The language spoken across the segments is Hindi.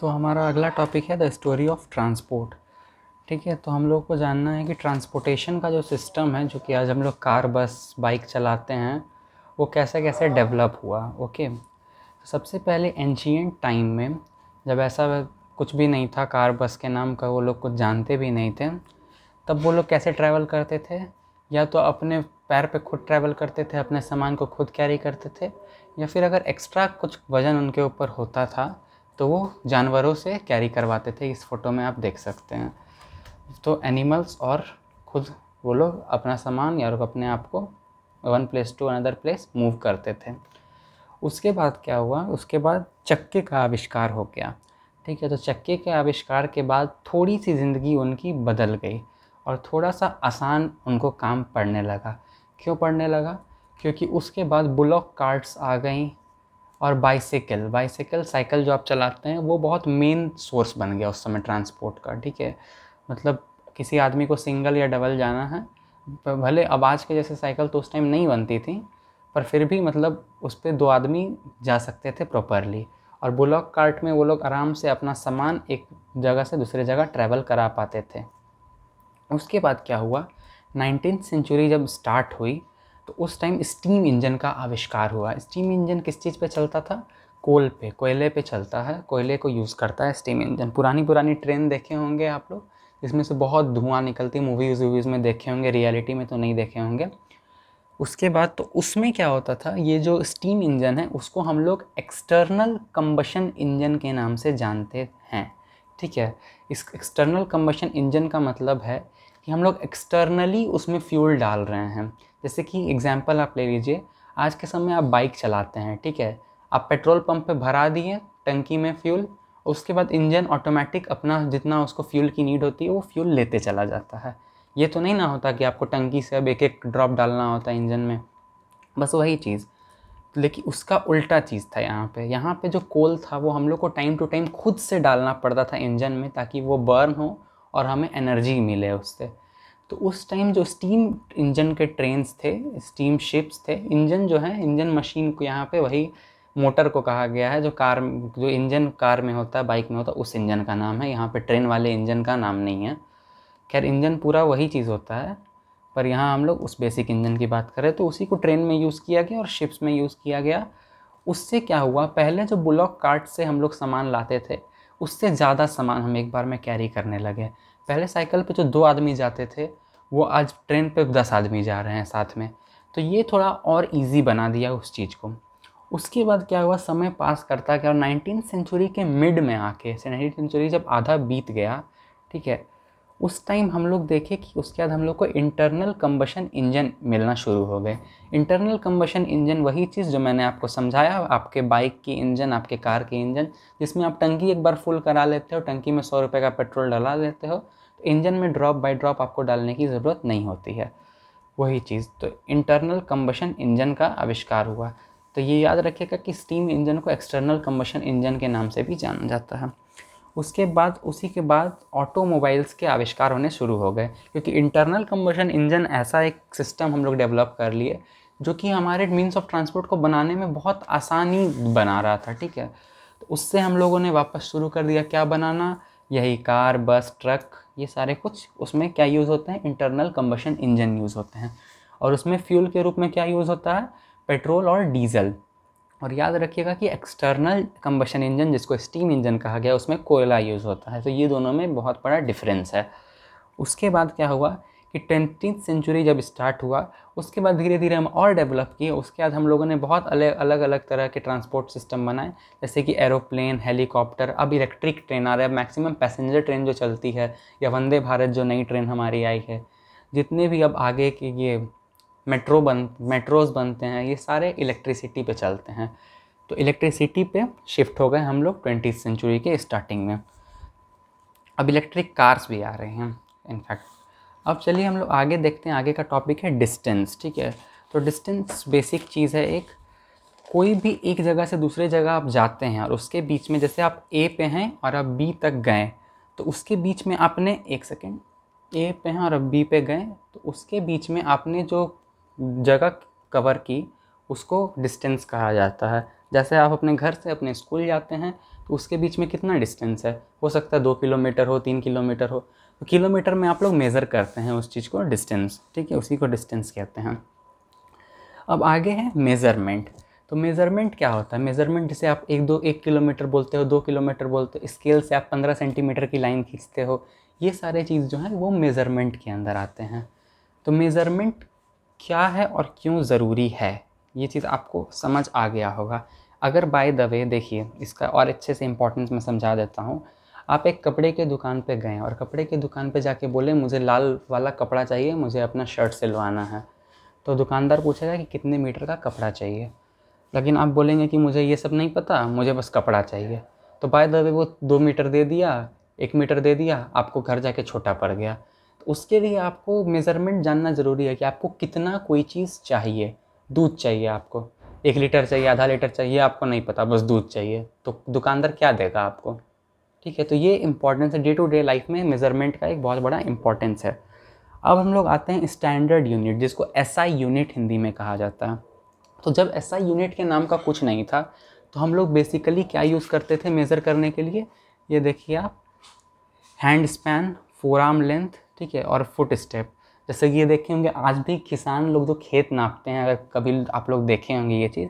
तो हमारा अगला टॉपिक है द स्टोरी ऑफ ट्रांसपोर्ट ठीक है तो हम लोग को जानना है कि ट्रांसपोर्टेशन का जो सिस्टम है जो कि आज हम लोग कार बस बाइक चलाते हैं वो कैसे कैसे डेवलप हुआ ओके तो सबसे पहले एंशियंट टाइम में जब ऐसा कुछ भी नहीं था कार बस के नाम का वो लोग कुछ जानते भी नहीं थे तब वो लोग कैसे ट्रैवल करते थे या तो अपने पैर पे खुद ट्रैवल करते थे अपने सामान को खुद कैरी करते थे या फिर अगर एक्स्ट्रा कुछ वज़न उनके ऊपर होता था तो वो जानवरों से कैरी करवाते थे इस फ़ोटो में आप देख सकते हैं तो एनिमल्स और खुद वो लोग अपना सामान या अपने आप को one place to another place move करते थे उसके बाद क्या हुआ उसके बाद चक्के का आविष्कार हो गया ठीक है तो चक्के के आविष्कार के बाद थोड़ी सी ज़िंदगी उनकी बदल गई और थोड़ा सा आसान उनको काम पड़ने लगा क्यों पड़ने लगा क्योंकि उसके बाद ब्लॉक कार्ड्स आ गई और बाइसिकल बाइसिकल साइकिल जो आप चलाते हैं वो बहुत मेन सोर्स बन गया उस समय ट्रांसपोर्ट का ठीक है मतलब किसी आदमी को सिंगल या डबल जाना है भले अब आज के जैसे साइकिल तो उस टाइम नहीं बनती थी पर फिर भी मतलब उस पर दो आदमी जा सकते थे प्रॉपरली और बुलॉक कार्ट में वो लोग आराम से अपना सामान एक जगह से दूसरे जगह ट्रैवल करा पाते थे उसके बाद क्या हुआ नाइनटीन सेंचुरी जब स्टार्ट हुई तो उस टाइम स्टीम इंजन का आविष्कार हुआ स्टीम इंजन किस चीज़ पे चलता था कोल पे कोयले पे चलता है कोयले को यूज़ करता है स्टीम इंजन पुरानी पुरानी ट्रेन देखे होंगे आप लोग जिसमें से बहुत धुआं निकलती मूवीज़ वूवीज़ में देखे होंगे रियलिटी में तो नहीं देखे होंगे उसके बाद तो उसमें क्या होता था ये जो स्टीम इंजन है उसको हम लोग एक्सटर्नल कम्बशन इंजन के नाम से जानते हैं ठीक है इस एक्सटर्नल कम्बशन इंजन का मतलब है कि हम लोग एक्सटर्नली उसमें फ्यूल डाल रहे हैं जैसे कि एग्जाम्पल आप ले लीजिए आज के समय आप बाइक चलाते हैं ठीक है आप पेट्रोल पंप पे भरा दिए टंकी में फ्यूल उसके बाद इंजन ऑटोमेटिक अपना जितना उसको फ्यूल की नीड होती है वो फ्यूल लेते चला जाता है ये तो नहीं ना होता कि आपको टंकी से अब एक एक ड्रॉप डालना होता है इंजन में बस वही चीज़ लेकिन उसका उल्टा चीज़ था यहाँ पे यहाँ पे जो कोल था वो हम लोग को टाइम टू टाइम खुद से डालना पड़ता था इंजन में ताकि वो बर्न हो और हमें एनर्जी मिले उससे तो उस टाइम जो स्टीम इंजन के ट्रेन्स थे स्टीम शिप्स थे इंजन जो है इंजन मशीन को यहाँ पे वही मोटर को कहा गया है जो कार जो इंजन कार में होता है बाइक में होता है उस इंजन का नाम है यहाँ पे ट्रेन वाले इंजन का नाम नहीं है खैर इंजन पूरा वही चीज़ होता है पर यहाँ हम लोग उस बेसिक इंजन की बात करें तो उसी को ट्रेन में यूज़ किया गया और शिप्स में यूज़ किया गया उससे क्या हुआ पहले जो ब्लॉक कार्ट से हम लोग सामान लाते थे उससे ज़्यादा सामान हम एक बार में कैरी करने लगे पहले साइकिल पे जो दो आदमी जाते थे वो आज ट्रेन पे दस आदमी जा रहे हैं साथ में तो ये थोड़ा और इजी बना दिया उस चीज़ को उसके बाद क्या हुआ समय पास करता गया और नाइनटीन सेंचुरी के मिड में आके नाइनटीन सेंचुरी जब आधा बीत गया ठीक है उस टाइम हम लोग देखे कि उसके बाद हम लोग को इंटरनल कम्बशन इंजन मिलना शुरू हो गए इंटरनल कम्बशन इंजन वही चीज़ जो मैंने आपको समझाया आपके बाइक की इंजन आपके कार की इंजन जिसमें आप टंकी एक बार फुल करा लेते हो टंकी में सौ रुपये का पेट्रोल डला लेते हो तो इंजन में ड्रॉप बाई ड्रॉप आपको डालने की ज़रूरत नहीं होती है वही चीज़ तो इंटरनल कम्बशन इंजन का आविष्कार हुआ तो ये याद रखिएगा कि स्टीम इंजन को एक्सटर्नल कम्बशन इंजन के नाम से भी जाना जाता है उसके बाद उसी के बाद ऑटोमोबाइल्स के आविष्कार होने शुरू हो गए क्योंकि इंटरनल कम्बशन इंजन ऐसा एक सिस्टम हम लोग डेवलप कर लिए जो कि हमारे मीन्स ऑफ ट्रांसपोर्ट को बनाने में बहुत आसानी बना रहा था ठीक है तो उससे हम लोगों ने वापस शुरू कर दिया क्या बनाना यही कार बस ट्रक ये सारे कुछ उसमें क्या यूज़ होते हैं इंटरनल कम्बशन इंजन यूज़ होते हैं और उसमें फ्यूल के रूप में क्या यूज़ होता है पेट्रोल और डीजल और याद रखिएगा कि एक्सटर्नल कम्बशन इंजन जिसको स्टीम इंजन कहा गया उसमें कोयला यूज़ होता है तो ये दोनों में बहुत बड़ा डिफरेंस है उसके बाद क्या हुआ कि ट्वेंटी सेंचुरी जब स्टार्ट हुआ उसके बाद धीरे धीरे हम और डेवलप किए उसके बाद हम लोगों ने बहुत अलग अलग अलग तरह के ट्रांसपोर्ट सिस्टम बनाए जैसे कि एरोप्लेन हेलीकॉप्टर अब इलेक्ट्रिक ट्रेन आ रहा है मैक्सिमम पैसेंजर ट्रेन जो चलती है या वंदे भारत जो नई ट्रेन हमारी आई है जितने भी अब आगे के ये मेट्रो बन मेट्रोज़ बनते हैं ये सारे इलेक्ट्रिसिटी पे चलते हैं तो इलेक्ट्रिसिटी पे शिफ्ट हो गए हम लोग ट्वेंटी सेंचुरी के स्टार्टिंग में अब इलेक्ट्रिक कार्स भी आ रहे हैं इनफैक्ट अब चलिए हम लोग आगे देखते हैं आगे का टॉपिक है डिस्टेंस ठीक है तो डिस्टेंस बेसिक चीज़ है एक कोई भी एक जगह से दूसरे जगह आप जाते हैं और उसके बीच में जैसे आप ए पे हैं और आप बी तक गए तो उसके बीच में आपने एक सेकेंड ए पे हैं और अब बी पे गए तो उसके बीच में आपने जो जगह कवर की उसको डिस्टेंस कहा जाता है जैसे आप अपने घर से अपने स्कूल जाते हैं तो उसके बीच में कितना डिस्टेंस है हो सकता है दो किलोमीटर हो तीन किलोमीटर हो तो किलोमीटर में आप लोग मेज़र करते हैं उस चीज़ को डिस्टेंस ठीक है उसी को डिस्टेंस कहते हैं अब आगे है मेज़रमेंट तो मेज़रमेंट क्या होता है मेज़रमेंट जैसे आप एक दो एक किलोमीटर बोलते हो दो किलोमीटर बोलते हो स्केल से आप पंद्रह सेंटीमीटर की लाइन खींचते हो ये सारे चीज़ जो हैं वो मेज़रमेंट के अंदर आते हैं तो मेज़रमेंट क्या है और क्यों ज़रूरी है ये चीज़ आपको समझ आ गया होगा अगर बाय द वे देखिए इसका और अच्छे से इम्पोर्टेंस मैं समझा देता हूँ आप एक कपड़े के दुकान पे गए और कपड़े की दुकान पे जाके बोले मुझे लाल वाला कपड़ा चाहिए मुझे अपना शर्ट सिलवाना है तो दुकानदार पूछेगा कि कितने मीटर का कपड़ा चाहिए लेकिन आप बोलेंगे कि मुझे ये सब नहीं पता मुझे बस कपड़ा चाहिए तो बाय द वे वो दो मीटर दे दिया एक मीटर दे दिया आपको घर जाके छोटा पड़ गया तो उसके लिए आपको मेज़रमेंट जानना ज़रूरी है कि आपको कितना कोई चीज़ चाहिए दूध चाहिए आपको एक लीटर चाहिए आधा लीटर चाहिए आपको नहीं पता बस दूध चाहिए तो दुकानदार क्या देगा आपको ठीक है तो ये इंपॉर्टेंस है डे टू डे लाइफ में मेज़रमेंट का एक बहुत बड़ा इंपॉर्टेंस है अब हम लोग आते हैं स्टैंडर्ड यूनिट जिसको एस SI यूनिट हिंदी में कहा जाता है तो जब एस SI यूनिट के नाम का कुछ नहीं था तो हम लोग बेसिकली क्या यूज़ करते थे मेज़र करने के लिए ये देखिए आप hand span forearm length ठीक है और फुट स्टेप जैसे कि ये देखे होंगे आज भी किसान लोग जो खेत नापते हैं अगर कभी आप लोग देखे होंगे ये चीज़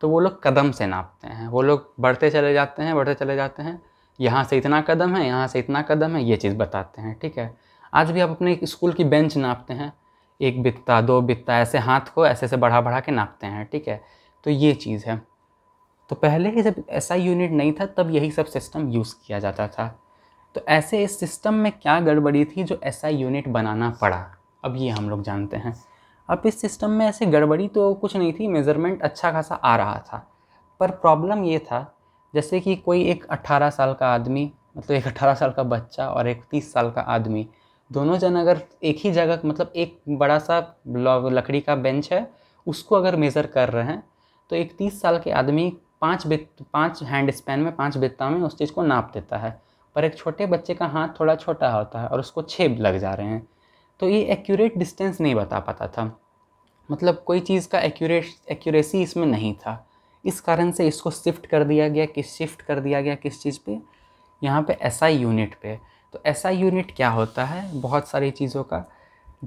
तो वो लोग कदम से नापते हैं वो लोग बढ़ते चले जाते हैं बढ़ते चले जाते हैं यहाँ से इतना कदम है यहाँ से इतना कदम है ये चीज़ बताते हैं ठीक है आज भी आप अपने स्कूल की बेंच नापते हैं एक बित्ता दो बित्ता ऐसे हाथ को ऐसे ऐसे बढ़ा बढ़ा के नापते हैं ठीक है तो ये चीज़ है तो पहले ही जब ऐसा यूनिट नहीं था तब यही सब सिस्टम यूज़ किया जाता था तो ऐसे इस सिस्टम में क्या गड़बड़ी थी जो ऐसा यूनिट बनाना पड़ा अब ये हम लोग जानते हैं अब इस सिस्टम में ऐसे गड़बड़ी तो कुछ नहीं थी मेज़रमेंट अच्छा खासा आ रहा था पर प्रॉब्लम ये था जैसे कि कोई एक 18 साल का आदमी मतलब एक 18 साल का बच्चा और एक 30 साल का आदमी दोनों जन अगर एक ही जगह मतलब एक बड़ा सा लकड़ी का बेंच है उसको अगर मेज़र कर रहे हैं तो एक तीस साल के आदमी पाँच बित पाँच हैंड स्पैन में पाँच बित्ता में उस चीज़ को नाप देता है और एक छोटे बच्चे का हाथ थोड़ा छोटा होता है और उसको छेब लग जा रहे हैं तो ये एक्यूरेट डिस्टेंस नहीं बता पाता था मतलब कोई चीज़ का एक्यूरेट एक्यूरेसी इसमें नहीं था इस कारण से इसको शिफ्ट कर दिया गया किस शिफ्ट कर दिया गया किस चीज़ पे यहाँ पे ऐसा यूनिट पे तो ऐसा यूनिट क्या होता है बहुत सारी चीज़ों का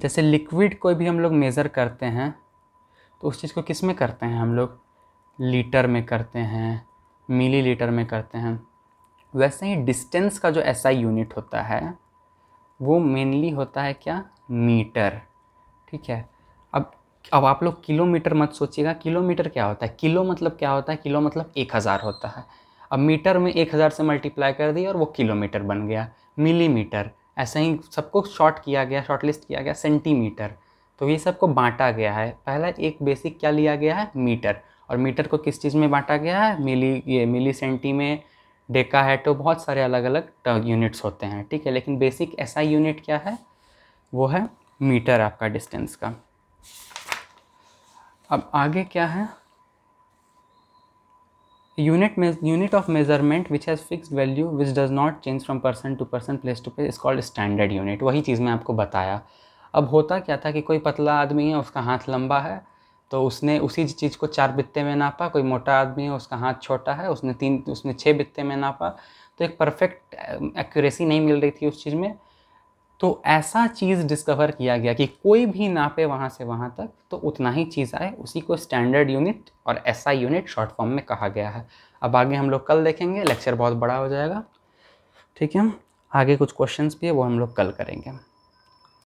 जैसे लिक्विड कोई भी हम लोग मेज़र करते हैं तो उस चीज़ को किस में करते हैं हम लोग लीटर में करते हैं मिली लीटर में करते हैं वैसे ही डिस्टेंस का जो ऐसा यूनिट होता है वो मेनली होता है क्या मीटर ठीक है अब अब आप लोग किलोमीटर मत सोचिएगा किलोमीटर क्या होता है किलो मतलब क्या होता है किलो मतलब एक हज़ार होता है अब मीटर में एक हज़ार से मल्टीप्लाई कर दिया और वो किलोमीटर बन गया मिलीमीटर ऐसे ही सबको शॉर्ट किया गया शॉर्ट लिस्ट किया गया सेंटीमीटर तो ये सबको बांटा गया है पहला एक बेसिक क्या लिया गया है मीटर और मीटर को किस चीज़ में बांटा गया है मिली ये मिली सेंटी में डेका है तो बहुत सारे अलग अलग यूनिट्स होते हैं ठीक है लेकिन बेसिक ऐसा यूनिट क्या है वो है मीटर आपका डिस्टेंस का अब आगे क्या है unit unit of measurement which has fix value which does not change from person to person place to place is called standard unit वही चीज़ मैं आपको बताया अब होता क्या था कि कोई पतला आदमी है उसका हाथ लंबा है तो उसने उसी चीज़ को चार बित्ते में नापा कोई मोटा आदमी है उसका हाथ छोटा है उसने तीन उसने छः बित्ते में नापा तो एक परफेक्ट एक्यूरेसी नहीं मिल रही थी उस चीज़ में तो ऐसा चीज़ डिस्कवर किया गया कि कोई भी नापे वहाँ से वहाँ तक तो उतना ही चीज़ आए उसी को स्टैंडर्ड यूनिट और ऐसा यूनिट शॉर्ट फॉर्म में कहा गया है अब आगे हम लोग कल देखेंगे लेक्चर बहुत बड़ा हो जाएगा ठीक है आगे कुछ क्वेश्चंस भी है वो हम लोग कल करेंगे